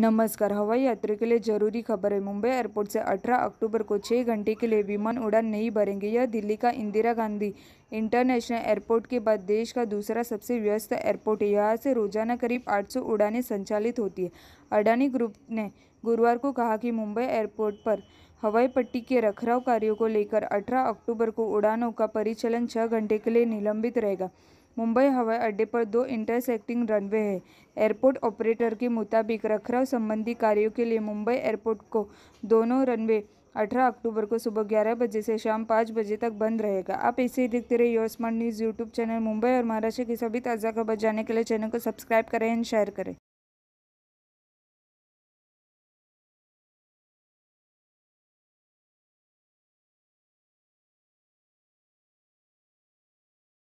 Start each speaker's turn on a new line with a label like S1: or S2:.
S1: नमस्कार हवाई यात्रा के लिए जरूरी खबर है मुंबई एयरपोर्ट से 18 अक्टूबर को 6 घंटे के लिए विमान उड़ान नहीं भरेंगे यह दिल्ली का इंदिरा गांधी इंटरनेशनल एयरपोर्ट के बाद देश का दूसरा सबसे व्यस्त एयरपोर्ट है यहाँ से रोजाना करीब 800 उड़ानें संचालित होती है अडानी ग्रुप ने गुरुवार को कहा कि मुंबई एयरपोर्ट पर हवाई पट्टी के रखराव कार्यों को लेकर अठारह अक्टूबर को उड़ानों का परिचालन छः घंटे के लिए निलंबित रहेगा मुंबई हवाई अड्डे पर दो इंटरसेक्टिंग रनवे हैं एयरपोर्ट ऑपरेटर के मुताबिक रखरखाव संबंधी कार्यों के लिए मुंबई एयरपोर्ट को दोनों रनवे 18 अक्टूबर को सुबह 11 बजे से शाम 5 बजे तक बंद रहेगा आप इसे ही देखते रहिए your smart news YouTube channel Mumbai और महाराष्ट्र की सभी ताज़ा खबर जानने के लिए चैनल को सब्सक्राइब करें एंड शेयर करें